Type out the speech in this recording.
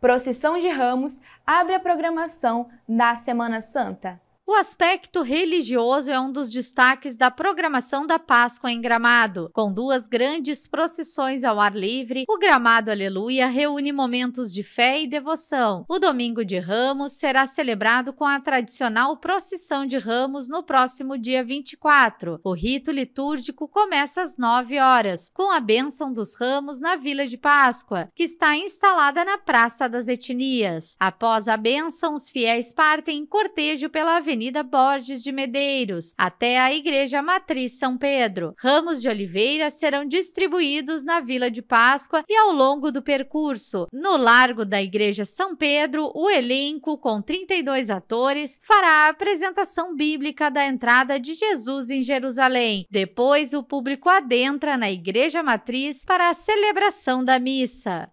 Procissão de Ramos abre a programação da Semana Santa. O aspecto religioso é um dos destaques da programação da Páscoa em Gramado. Com duas grandes procissões ao ar livre, o Gramado Aleluia reúne momentos de fé e devoção. O Domingo de Ramos será celebrado com a tradicional procissão de Ramos no próximo dia 24. O rito litúrgico começa às 9 horas, com a bênção dos ramos na Vila de Páscoa, que está instalada na Praça das Etnias. Após a bênção, os fiéis partem em cortejo pela Avenida Avenida Borges de Medeiros, até a Igreja Matriz São Pedro. Ramos de oliveira serão distribuídos na Vila de Páscoa e ao longo do percurso. No Largo da Igreja São Pedro, o elenco, com 32 atores, fará a apresentação bíblica da entrada de Jesus em Jerusalém. Depois, o público adentra na Igreja Matriz para a celebração da missa.